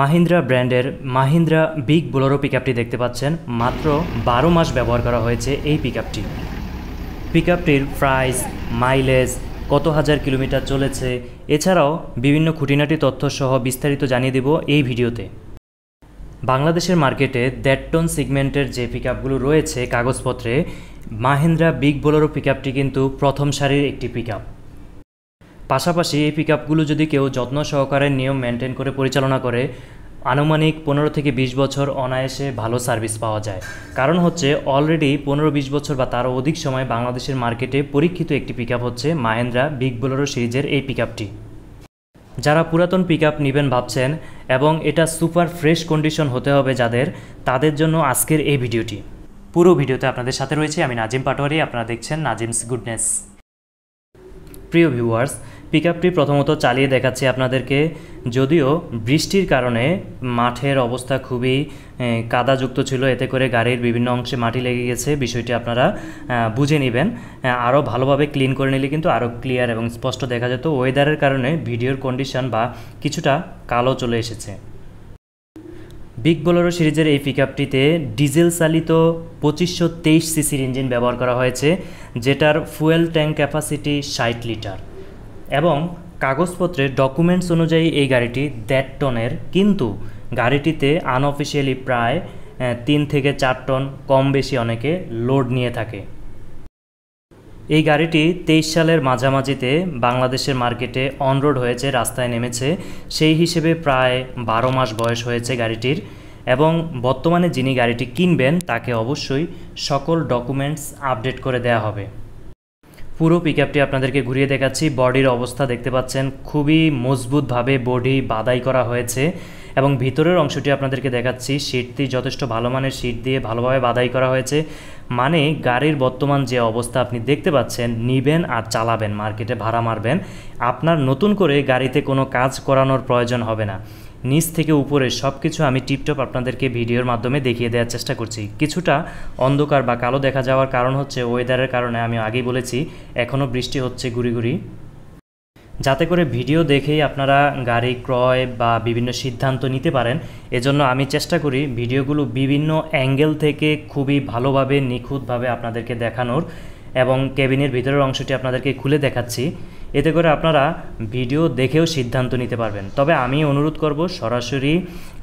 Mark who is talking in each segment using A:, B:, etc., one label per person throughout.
A: মাহিন্দ্রা ব্র্যান্ডের Mahindra big Bolero পিকআপটি দেখতে পাচ্ছেন মাত্র বারো মাস ব্যবহার করা হয়েছে এই পিকআপটি পিকআপটির প্রাইস মাইলেজ কত হাজার কিলোমিটার চলেছে এছাড়াও বিভিন্ন খুঁটিনাটি তথ্য সহ বিস্তারিত জানিয়ে দেব এই ভিডিওতে বাংলাদেশের মার্কেটে দেড় সিগমেন্টের যে পিকআপগুলো রয়েছে কাগজপত্রে মাহিন্দ্রা বিগ বোলোরো পিকআপটি কিন্তু প্রথম সারির একটি পিকআপ পাশাপাশি এই পিক যদি কেউ যত্ন সহকারে নিয়ম মেনটেন করে পরিচালনা করে আনুমানিক পনেরো থেকে ২০ বছর অনায়াসে ভালো সার্ভিস পাওয়া যায় কারণ হচ্ছে অলরেডি পনেরো বিশ বছর বা তারও অধিক সময় বাংলাদেশের মার্কেটে পরীক্ষিত একটি পিক হচ্ছে মাহেন্দ্রা বিগ বোলেরো সিরিজের এই পিক যারা পুরাতন পিক আপ নেবেন ভাবছেন এবং এটা সুপার ফ্রেশ কন্ডিশন হতে হবে যাদের তাদের জন্য আজকের এই ভিডিওটি পুরো ভিডিওতে আপনাদের সাথে রয়েছে আমি নাজিম পাটোয়ারি আপনারা দেখছেন নাজিমস গুডনেস প্রিয় ভিউয়ার্স পিকআপটি প্রথমত চালিয়ে দেখাচ্ছি আপনাদেরকে যদিও বৃষ্টির কারণে মাঠের অবস্থা খুবই কাদাযুক্ত ছিল এতে করে গাড়ির বিভিন্ন অংশে মাটি লেগে গেছে বিষয়টি আপনারা বুঝে নেবেন আরও ভালোভাবে ক্লিন করে নিলে কিন্তু আরও ক্লিয়ার এবং স্পষ্ট দেখা যেত ওয়েদারের কারণে ভিডিওর কন্ডিশন বা কিছুটা কালো চলে এসেছে বিগ বোলেরো সিরিজের এই পিকআপটিতে ডিজেল চালিত পঁচিশশো তেইশ সিসির ইঞ্জিন ব্যবহার করা হয়েছে যেটার ফুয়েল ট্যাঙ্ক ক্যাপাসিটি ষাট লিটার এবং কাগজপত্রের ডকুমেন্টস অনুযায়ী এই গাড়িটি দেড় টনের কিন্তু গাড়িটিতে আনঅফিসিয়ালি প্রায় তিন থেকে চার টন কম বেশি অনেকে লোড নিয়ে থাকে এই গাড়িটি তেইশ সালের মাঝামাঝিতে বাংলাদেশের মার্কেটে অনরোড হয়েছে রাস্তায় নেমেছে সেই হিসেবে প্রায় বারো মাস বয়স হয়েছে গাড়িটির এবং বর্তমানে যিনি গাড়িটি কিনবেন তাকে অবশ্যই সকল ডকুমেন্টস আপডেট করে দেয়া হবে পুরো পিক আপটি আপনাদেরকে ঘুরিয়ে দেখাচ্ছি বডির অবস্থা দেখতে পাচ্ছেন খুবই মজবুতভাবে বডি বাদাই করা হয়েছে এবং ভিতরের অংশটি আপনাদেরকে দেখাচ্ছি সিটটি যথেষ্ট ভালো মানের সিট দিয়ে ভালোভাবে বাদাই করা হয়েছে মানে গাড়ির বর্তমান যে অবস্থা আপনি দেখতে পাচ্ছেন নিবেন আর চালাবেন মার্কেটে ভাড়া মারবেন আপনার নতুন করে গাড়িতে কোনো কাজ করানোর প্রয়োজন হবে না নিচ থেকে উপরে সব কিছু আমি টিপটপ আপনাদেরকে ভিডিওর মাধ্যমে দেখিয়ে দেওয়ার চেষ্টা করছি কিছুটা অন্ধকার বা কালো দেখা যাওয়ার কারণ হচ্ছে ওয়েদারের কারণে আমি আগেই বলেছি এখনও বৃষ্টি হচ্ছে গুড়ি যাতে করে ভিডিও দেখেই আপনারা গাড়ি ক্রয় বা বিভিন্ন সিদ্ধান্ত নিতে পারেন এজন্য আমি চেষ্টা করি ভিডিওগুলো বিভিন্ন অ্যাঙ্গেল থেকে খুবই ভালোভাবে নিখুঁতভাবে আপনাদেরকে দেখানোর এবং কেবিনের ভিতরের অংশটি আপনাদেরকে খুলে দেখাচ্ছি এতে করে আপনারা ভিডিও দেখেও সিদ্ধান্ত নিতে পারবেন তবে আমি অনুরোধ করব সরাসরি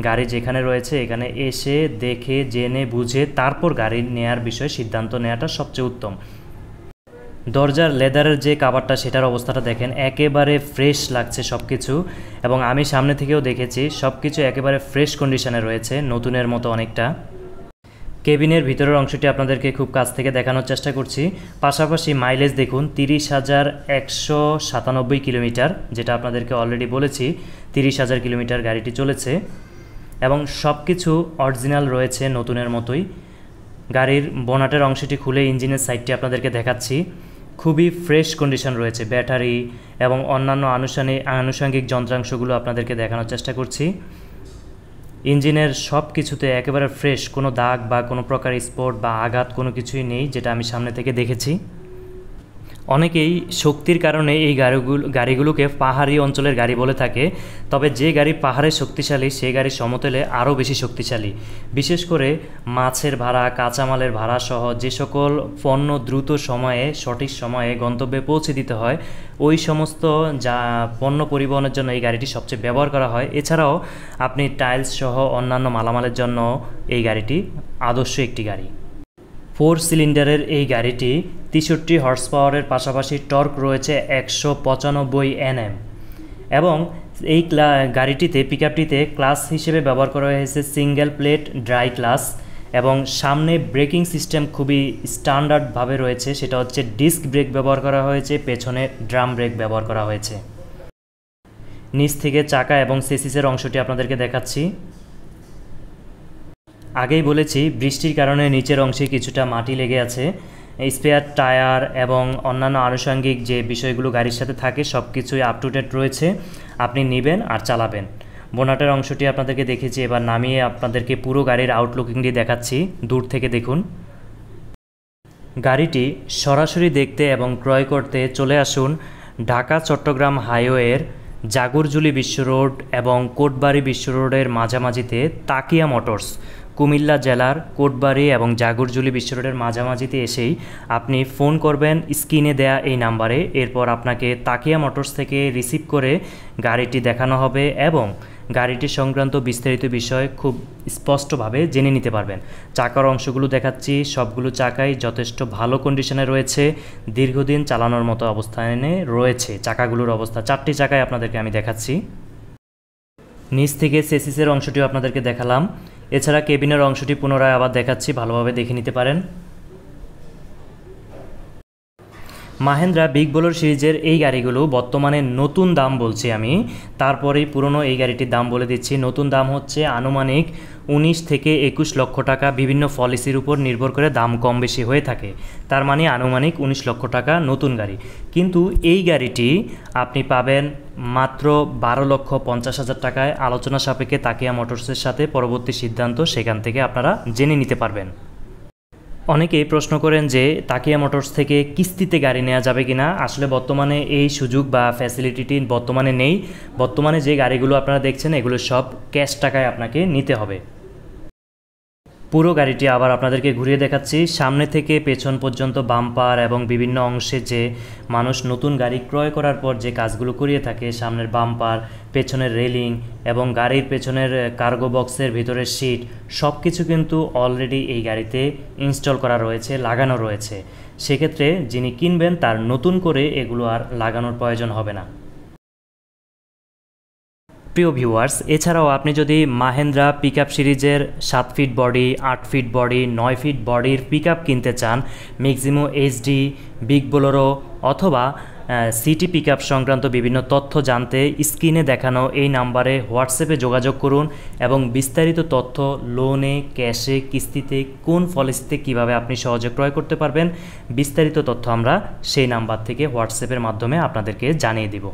A: গাড়ি যেখানে রয়েছে এখানে এসে দেখে জেনে বুঝে তারপর গাড়ি নেয়ার বিষয়ে সিদ্ধান্ত নেওয়াটা সবচেয়ে উত্তম দরজার লেদারের যে কাভারটা সেটার অবস্থাটা দেখেন একেবারে ফ্রেশ লাগছে সব কিছু এবং আমি সামনে থেকেও দেখেছি সব কিছু একেবারে ফ্রেশ কন্ডিশনে রয়েছে নতুনের মতো অনেকটা কেবিনের ভিতরের অংশটি আপনাদেরকে খুব কাছ থেকে দেখানোর চেষ্টা করছি পাশাপাশি মাইলেজ দেখুন তিরিশ হাজার একশো সাতানব্বই কিলোমিটার যেটা আপনাদেরকে অলরেডি বলেছি তিরিশ হাজার কিলোমিটার গাড়িটি চলেছে এবং সব কিছু অরিজিনাল রয়েছে নতুনের মতোই গাড়ির বোনাটের অংশটি খুলে ইঞ্জিনের সাইডটি আপনাদেরকে দেখাচ্ছি খুবই ফ্রেশ কন্ডিশন রয়েছে ব্যাটারি এবং অন্যান্য আনুষ্ঠানিক আনুষঙ্গিক যন্ত্রাংশগুলো আপনাদেরকে দেখানোর চেষ্টা করছি ইঞ্জিনের সব কিছুতে একেবারে ফ্রেশ কোনো দাগ বা কোনো প্রকার স্পট বা আঘাত কোনো কিছুই নেই যেটা আমি সামনে থেকে দেখেছি অনেকেই শক্তির কারণে এই গাড়িগুলো গাড়িগুলোকে পাহাড়ি অঞ্চলের গাড়ি বলে থাকে তবে যে গাড়ি পাহাড়ে শক্তিশালী সে গাড়ি সমতলে আরও বেশি শক্তিশালী বিশেষ করে মাছের ভাড়া কাঁচামালের ভাড়া সহ যে সকল পণ্য দ্রুত সময়ে সঠিক সময়ে গন্তব্যে পৌঁছে দিতে হয় ওই সমস্ত যা পণ্য পরিবহনের জন্য এই গাড়িটি সবচেয়ে ব্যবহার করা হয় এছাড়াও আপনি টাইলস সহ অন্যান্য মালামালের জন্য এই গাড়িটি আদর্শ একটি গাড়ি ফোর সিলিন্ডারের এই গাড়িটি তেষট্টি হর্স পাওয়ারের পাশাপাশি টর্ক রয়েছে একশো পঁচানব্বই এনএম এবং এই গাড়িটিতে পিক ক্লাস হিসেবে ব্যবহার করা হয়েছে সিঙ্গেল প্লেট ড্রাই ক্লাস এবং সামনে ব্রেকিং সিস্টেম খুবই স্ট্যান্ডার্ডভাবে রয়েছে সেটা হচ্ছে ডিস্ক ব্রেক ব্যবহার করা হয়েছে পেছনে ড্রাম ব্রেক ব্যবহার করা হয়েছে নিচ থেকে চাকা এবং সেসিসের অংশটি আপনাদেরকে দেখাচ্ছি আগেই বলেছি বৃষ্টির কারণে নিচের অংশে কিছুটা মাটি লেগে আছে স্পেয়ার টায়ার এবং অন্যান্য আনুষঙ্গিক যে বিষয়গুলো গাড়ির সাথে থাকে সব কিছুই আপ টু ডেট রয়েছে আপনি নেবেন আর চালাবেন বোনাটের অংশটি আপনাদেরকে দেখেছি এবার নামিয়ে আপনাদেরকে পুরো গাড়ির আউটলুকিংটি দেখাচ্ছি দূর থেকে দেখুন গাড়িটি সরাসরি দেখতে এবং ক্রয় করতে চলে আসুন ঢাকা চট্টগ্রাম হাইওয়ের জাগরজুলি বিশ্ব রোড এবং কোটবাড়ি বিশ্ব রোডের মাঝামাঝিতে তাকিয়া মোটরস কুমিল্লা জেলার কোটবাড়ি এবং জাগরজুলি বিশ্বরোডের মাঝামাঝিতে এসেই আপনি ফোন করবেন স্ক্রিনে দেয়া এই নাম্বারে এরপর আপনাকে তাকিয়া মোটরস থেকে রিসিভ করে গাড়িটি দেখানো হবে এবং গাড়িটি সংক্রান্ত বিস্তারিত বিষয় খুব স্পষ্টভাবে জেনে নিতে পারবেন চাকার অংশগুলো দেখাচ্ছি সবগুলো চাকাই যথেষ্ট ভালো কন্ডিশনে রয়েছে দীর্ঘদিন চালানোর মতো অবস্থানে রয়েছে চাকাগুলোর অবস্থা চারটি চাকায় আপনাদেরকে আমি দেখাচ্ছি নিচ থেকে সেসিসের অংশটিও আপনাদেরকে দেখালাম এছাড়া কেবিনের অংশটি পুনরায় আবার দেখাচ্ছি ভালোভাবে দেখে নিতে পারেন মাহেন্দ্রা বিগ বোলোর সিরিজের এই গাড়িগুলো বর্তমানে নতুন দাম বলছি আমি তারপরেই পুরনো এই গাড়িটির দাম বলে দিচ্ছি নতুন দাম হচ্ছে আনুমানিক উনিশ থেকে একুশ লক্ষ টাকা বিভিন্ন পলিসির উপর নির্ভর করে দাম কম বেশি হয়ে থাকে তার মানে আনুমানিক উনিশ লক্ষ টাকা নতুন গাড়ি কিন্তু এই গাড়িটি আপনি পাবেন মাত্র বারো লক্ষ পঞ্চাশ হাজার টাকায় আলোচনা সাপেক্ষে তাকিয়া মোটরসের সাথে পরবর্তী সিদ্ধান্ত সেখান থেকে আপনারা জেনে নিতে পারবেন অনেকেই প্রশ্ন করেন যে তাকিয়া মোটরস থেকে কিস্তিতে গাড়ি নেওয়া যাবে কি না আসলে বর্তমানে এই সুযোগ বা ফ্যাসিলিটিটি বর্তমানে নেই বর্তমানে যে গাড়িগুলো আপনারা দেখছেন এগুলো সব ক্যাশ টাকায় আপনাকে নিতে হবে পুরো গাড়িটি আবার আপনাদেরকে ঘুরিয়ে দেখাচ্ছি সামনে থেকে পেছন পর্যন্ত বাম্পার এবং বিভিন্ন অংশে যে মানুষ নতুন গাড়ি ক্রয় করার পর যে কাজগুলো করিয়ে থাকে সামনের বাম্পার পেছনের রেলিং এবং গাড়ির পেছনের কার্গো বক্সের ভিতরের সিট সব কিছু কিন্তু অলরেডি এই গাড়িতে ইনস্টল করা রয়েছে লাগানো রয়েছে সেক্ষেত্রে যিনি কিনবেন তার নতুন করে এগুলো আর লাগানোর প্রয়োজন হবে না প্রিয় ভিউয়ার্স এছাড়াও আপনি যদি মাহেন্দ্রা পিক সিরিজের সাত ফিট বডি আট ফিট বডি নয় ফিট বডির পিক কিনতে চান ম্যাক্সিমো এইচডি বিগ বোলোরো অথবা সিটি পিক সংক্রান্ত বিভিন্ন তথ্য জানতে স্ক্রিনে দেখানো এই নাম্বারে হোয়াটসঅ্যাপে যোগাযোগ করুন এবং বিস্তারিত তথ্য লোনে ক্যাশে কিস্তিতে কোন পলিসিতে কিভাবে আপনি সহজে ক্রয় করতে পারবেন বিস্তারিত তথ্য আমরা সেই নাম্বার থেকে হোয়াটসঅ্যাপের মাধ্যমে আপনাদেরকে জানিয়ে দেবো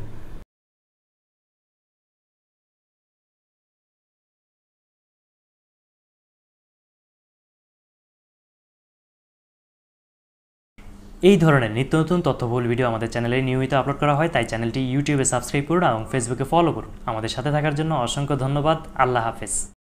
A: এই ধরনের নিত্য নতুন তথ্যবহুল ভিডিও আমাদের চ্যানেলে নিয়মিত আপলোড করা হয় তাই চ্যানেলটি ইউটিউবে সাবস্ক্রাইব করুন এবং ফেসবুকে ফলো করুন আমাদের সাথে থাকার জন্য অসংখ্য ধন্যবাদ আল্লাহ হাফেজ